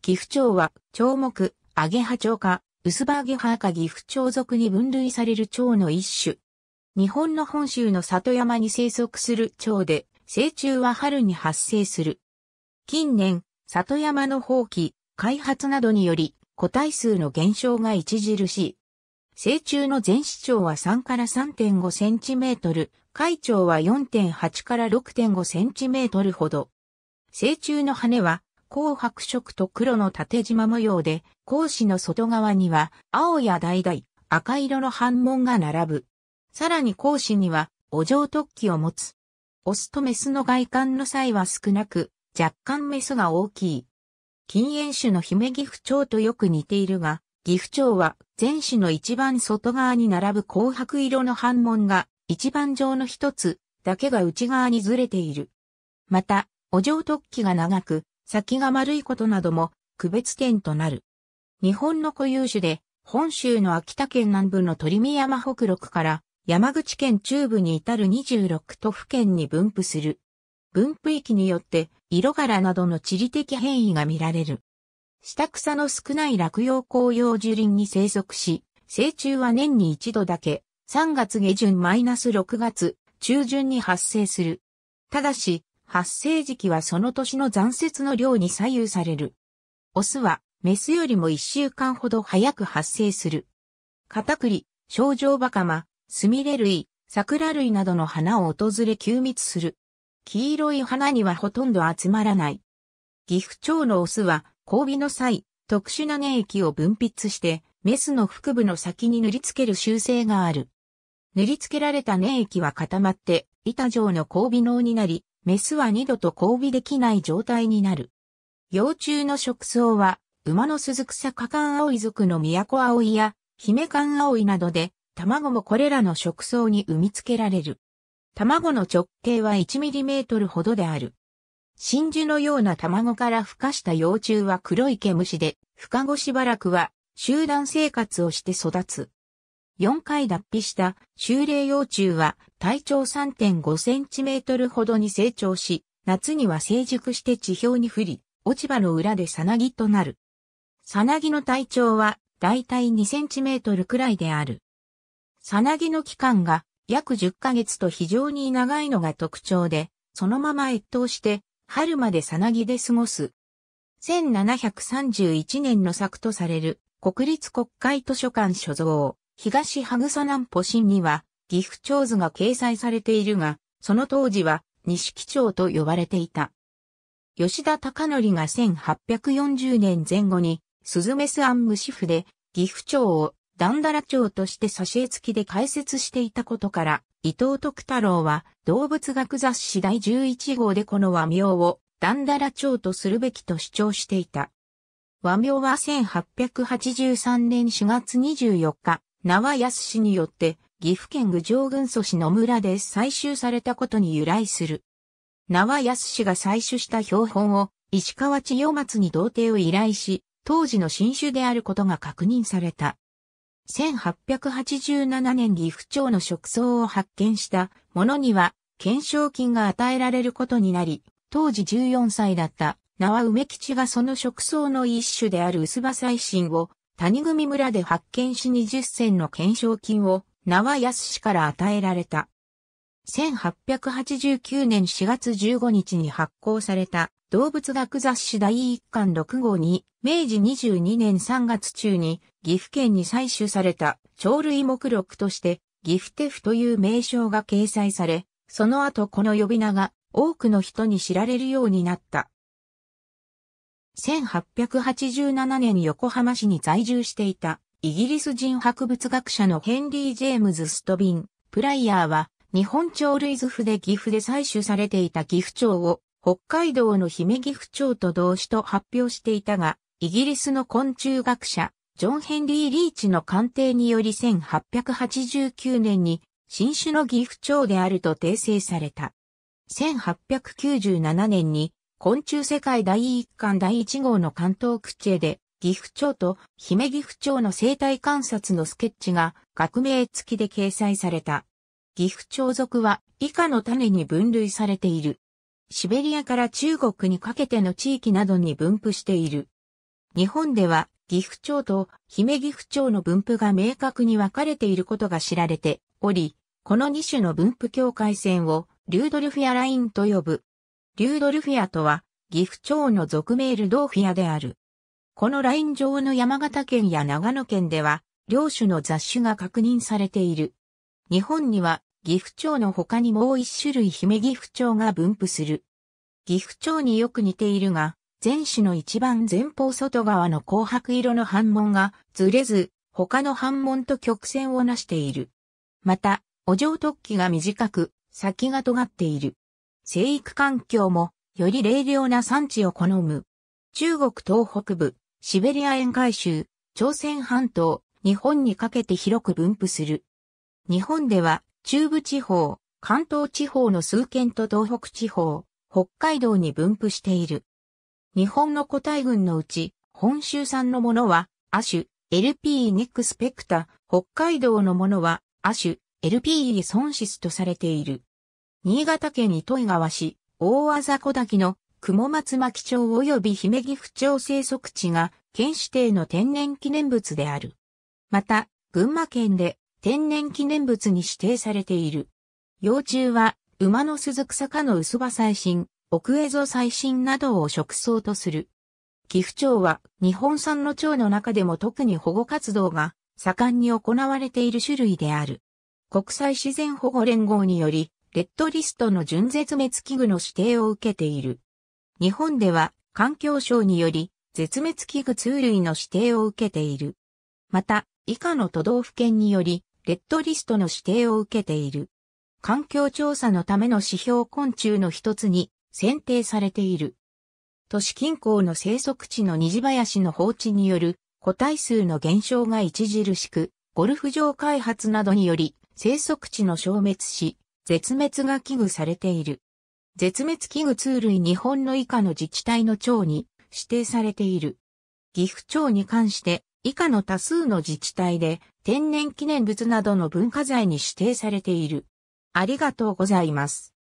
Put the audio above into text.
岐阜町は、長目、アゲハ町か、ウスバーゲハーか岐阜町族に分類される町の一種。日本の本州の里山に生息する町で、成虫は春に発生する。近年、里山の放棄、開発などにより、個体数の減少が著しい。成虫の全市長は3から3.5センチメートル、海長は4.8から6.5センチメートルほど。成虫の羽は紅白色と黒の縦縞模様で、格子の外側には青や橙、赤色の反紋が並ぶ。さらに格子には、お嬢突起を持つ。オスとメスの外観の際は少なく、若干メスが大きい。禁煙種の姫岐阜蝶とよく似ているが、義阜蝶は全種の一番外側に並ぶ紅白色の反紋が一番上の一つだけが内側にずれている。また、お嬢突起が長く、先が丸いことなども区別点となる。日本の固有種で、本州の秋田県南部の鳥見山北陸から山口県中部に至る26都府県に分布する。分布域によって色柄などの地理的変異が見られる。下草の少ない落葉紅葉樹林に生息し、成虫は年に一度だけ3月下旬マイナス6月中旬に発生する。ただし、発生時期はその年の残雪の量に左右される。オスは、メスよりも一週間ほど早く発生する。カタクリ、症状バカマ、スミレ類、桜類などの花を訪れ休密する。黄色い花にはほとんど集まらない。岐阜町のオスは、交尾の際、特殊な粘液を分泌して、メスの腹部の先に塗りつける習性がある。塗りつけられた粘液は固まって、板状の交尾脳になり、メスは二度と交尾できない状態になる。幼虫の食草は、馬の鈴草アオ葵族の都葵や姫冠葵などで、卵もこれらの食草に産み付けられる。卵の直径は1トルほどである。真珠のような卵から孵化した幼虫は黒い毛虫で、孵化後しばらくは集団生活をして育つ。4回脱皮した修霊幼虫は体長3.5センチメートルほどに成長し、夏には成熟して地表に降り、落ち葉の裏でさなぎとなる。さなぎの体長はだいたい2センチメートルくらいである。さなぎの期間が約10ヶ月と非常に長いのが特徴で、そのまま越冬して春までさなぎで過ごす。1731年の作とされる国立国会図書館所蔵東ハグソ南ポ新には、岐阜町図が掲載されているが、その当時は、錦町と呼ばれていた。吉田隆則が1840年前後に、鈴メスアンムシフで、岐阜町を段ラ町として挿絵付きで解説していたことから、伊藤徳太郎は動物学雑誌第11号でこの和名を段ラ町とするべきと主張していた。和名は1883年4月24日、縄安氏によって、岐阜県郡上郡祖師の村で採集されたことに由来する。縄安氏が採取した標本を、石川千代松に童貞を依頼し、当時の新種であることが確認された。1887年岐阜町の植草を発見したものには、懸賞金が与えられることになり、当時14歳だった縄梅吉がその植草の一種である薄葉採新を谷組村で発見し20銭の懸賞金を縄安氏から与えられた。1889年4月15日に発行された動物学雑誌第1巻6号に、明治22年3月中に岐阜県に採取された鳥類目録として岐阜テフという名称が掲載され、その後この呼び名が多くの人に知られるようになった。1887年横浜市に在住していたイギリス人博物学者のヘンリー・ジェームズ・ストビン・プライヤーは日本鳥類図譜で岐阜で採取されていた岐阜鳥を北海道の姫岐阜鳥と同種と発表していたがイギリスの昆虫学者ジョン・ヘンリー・リーチの鑑定により1889年に新種の岐阜鳥であると訂正された。1897年に昆虫世界第1巻第1号の関東区チで、岐阜町と姫岐阜町の生態観察のスケッチが学名付きで掲載された。岐阜町属は以下の種に分類されている。シベリアから中国にかけての地域などに分布している。日本では岐阜町と姫岐阜町の分布が明確に分かれていることが知られており、この2種の分布境界線をリュードルフィアラインと呼ぶ。リュードルフィアとは、岐阜町の俗名ルドーフィアである。このライン上の山形県や長野県では、両種の雑種が確認されている。日本には、岐阜町の他にもう一種類姫岐阜町が分布する。岐阜町によく似ているが、前種の一番前方外側の紅白色の反紋がずれず、他の反紋と曲線をなしている。また、お嬢突起が短く、先が尖っている。生育環境もより冷涼な産地を好む。中国東北部、シベリア沿海州、朝鮮半島、日本にかけて広く分布する。日本では中部地方、関東地方の数県と東北地方、北海道に分布している。日本の個体群のうち、本州産のものは、亜種、LP ニックスペクタ、北海道のものは、亜種、LP ソンシスとされている。新潟県糸魚川市、大あざ小滝の雲松巻町及び姫岐阜町生息地が県指定の天然記念物である。また、群馬県で天然記念物に指定されている。幼虫は、馬の鈴草科の薄葉最新、奥蝦夷最新などを食草とする。岐阜町は日本産の蝶の中でも特に保護活動が盛んに行われている種類である。国際自然保護連合によりレッドリストの準絶滅危惧の指定を受けている。日本では環境省により絶滅危惧通類の指定を受けている。また、以下の都道府県により、レッドリストの指定を受けている。環境調査のための指標昆虫の一つに選定されている。都市近郊の生息地の虹林の放置による個体数の減少が著しく、ゴルフ場開発などにより生息地の消滅し、絶滅が危惧されている。絶滅危惧通類日本の以下の自治体の町に指定されている。岐阜町に関して以下の多数の自治体で天然記念物などの文化財に指定されている。ありがとうございます。